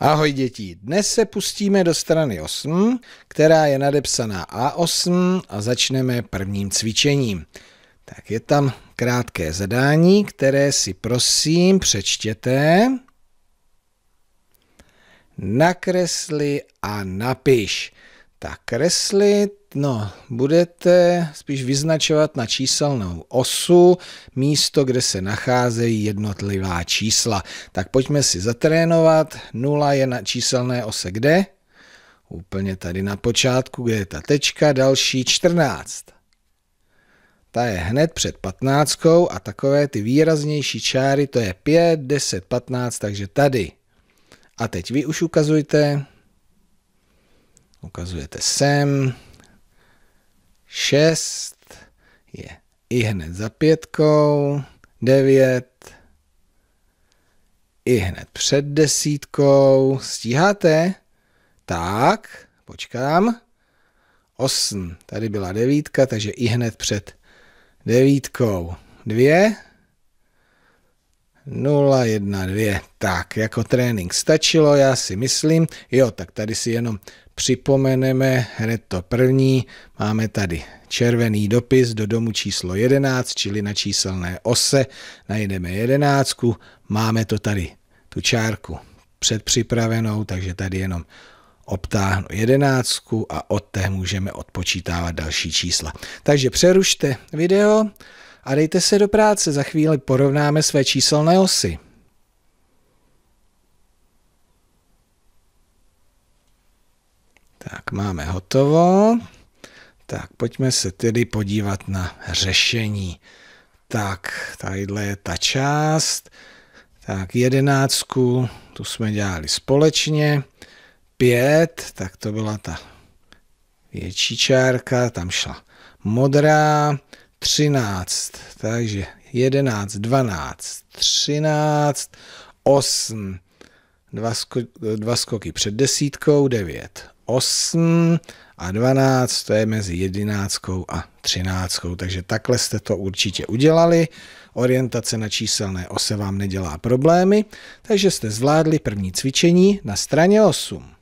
Ahoj děti, dnes se pustíme do strany 8, která je nadepsaná A8 a začneme prvním cvičením. Tak je tam krátké zadání, které si prosím přečtěte. Nakresli a napiš. Tak kreslit, no, budete spíš vyznačovat na číselnou osu místo, kde se nacházejí jednotlivá čísla. Tak pojďme si zatrénovat. 0 je na číselné ose kde? Úplně tady na počátku, kde je ta tečka, další 14. Ta je hned před 15 a takové ty výraznější čáry, to je 5, 10, 15, takže tady. A teď vy už ukazujte ukazujete sem. 6 je i hned za pětkou, 9 i hned před desítkou. Stíháte? Tak, počkám. 8, tady byla devítka, takže i hned před devítkou. 2, 0, 1, 2, tak, jako trénink stačilo, já si myslím. Jo, tak tady si jenom připomeneme hned to první. Máme tady červený dopis do domu číslo 11, čili na číselné ose. Najdeme jedenáctku, máme to tady, tu čárku předpřipravenou, takže tady jenom obtáhnu jedenáctku a od té můžeme odpočítávat další čísla. Takže přerušte video, a dejte se do práce, za chvíli porovnáme své číselné osy. Tak máme hotovo. Tak pojďme se tedy podívat na řešení. Tak, tadyhle je ta část. Tak jedenáctku, tu jsme dělali společně. Pět, tak to byla ta větší čárka, tam šla modrá. 13, takže 11, 12, 13, 8, dva, sko- dva skoky před desítkou, 9, 8 a 12, to je mezi 11 a 13. takže takhle jste to určitě udělali. Orientace na číselné ose vám nedělá problémy, takže jste zvládli první cvičení na straně 8.